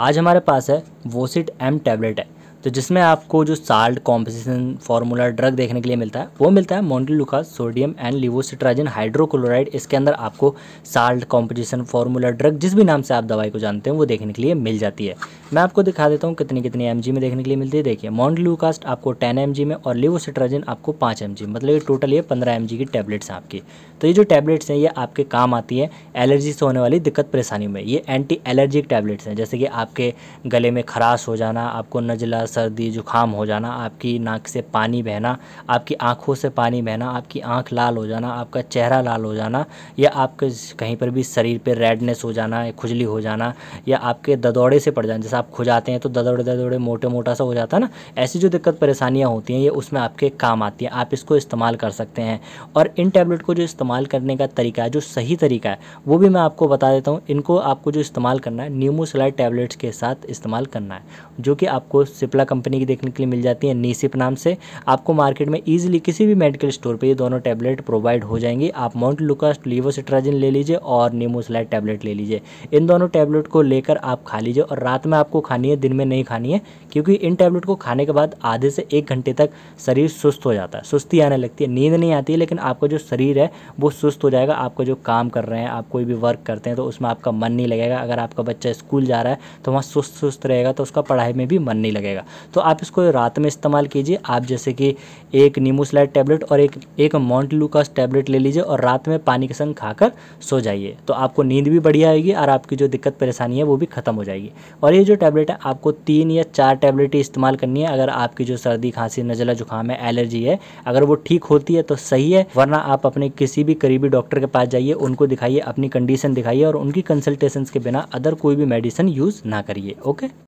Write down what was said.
आज हमारे पास है वोसिट एम टैबलेट है तो जिसमें आपको जो साल्ट कॉम्पोजिशन फार्मूला ड्रग देखने के लिए मिलता है वो मिलता है monte sodium and levocetirizine hydrochloride इसके अंदर आपको साल्ट कॉम्पोजिशन फार्मूला ड्रग जिस भी नाम से आप दवाई को जानते हैं वो देखने के लिए मिल जाती है मैं आपको दिखा देता हूँ कितनी कितनी एम में देखने के लिए मिलती है देखिए मोन्टी लुकास्ट आपको टेन एम में और लिवोसिट्राजिन आपको पाँच एम मतलब ये टोटल ये पंद्रह एम की टैबलेट्स हैं आपकी तो ये जो टैबलेट्स हैं ये आपके काम आती है एलर्जी से होने वाली दिक्कत परेशानी में ये एंटी एलर्जिक टैबलेट्स हैं जैसे कि आपके गले में खराश हो जाना आपको नजला सर्दी जुकाम हो जाना आपकी नाक से पानी बहना आपकी आँखों से पानी बहना आपकी आँख लाल हो जाना आपका चेहरा लाल हो जाना या आपके कहीं पर भी शरीर पर रेडनेस हो जाना खुजली हो जाना या आपके ददौड़े से पड़ जाना जैसे आप खुजाते हैं तो ददौड़े ददौड़े मोटे मोटा सा हो जाता है ना ऐसी जो दिक्कत परेशानियाँ होती हैं ये उसमें आपके काम आती हैं आप इसको इस्तेमाल कर सकते हैं और इन टैबलेट को जो इस्तेमाल करने का तरीका है जो सही तरीका है वो भी मैं आपको बता देता हूँ इनको आपको जो इस्तेमाल करना है न्यूमोसलाइड टैबलेट्स के साथ इस्तेमाल करना है जो कि आपको सिप्ला बिरला कंपनी की देखने के लिए मिल जाती है नीसिप नाम से आपको मार्केट में ईजिली किसी भी मेडिकल स्टोर पर ये दोनों टैबलेट प्रोवाइड हो जाएंगी आप माउंट लुकास्ट लीवोसिट्राजिन ले लीजिए और नीमोसलाइट टैबलेट ले लीजिए इन दोनों टैबलेट को लेकर आप खा लीजिए और रात में आपको खानी है दिन में नहीं खानी है क्योंकि इन टैबलेट को खाने के बाद आधे से एक घंटे तक शरीर सुस्त हो जाता है सुस्ती आने लगती है नींद नहीं आती है लेकिन आपका जो शरीर है वो सुस्त हो जाएगा आपका जो काम कर रहे हैं आप कोई भी वर्क करते हैं तो उसमें आपका मन नहीं लगेगा अगर आपका बच्चा स्कूल जा रहा है तो वहाँ सुस्त सुस्त रहेगा तो उसका पढ़ाई में भी मन नहीं लगेगा तो आप इसको रात में इस्तेमाल कीजिए आप जैसे कि एक स्लाइड टैबलेट और एक एक मॉन्टलूकास टैबलेट ले लीजिए और रात में पानी के संग खाकर सो जाइए तो आपको नींद भी बढ़िया आएगी और आपकी जो दिक्कत परेशानी है वो भी ख़त्म हो जाएगी और ये जो टैबलेट है आपको तीन या चार टैबलेट इस्तेमाल करनी है अगर आपकी जो सर्दी खांसी नजला जुकाम है एलर्जी है अगर वो ठीक होती है तो सही है वरना आप अपने किसी भी करीबी डॉक्टर के पास जाइए उनको दिखाइए अपनी कंडीशन दिखाइए और उनकी कंसल्टेशन के बिना अदर कोई भी मेडिसिन यूज़ ना करिए ओके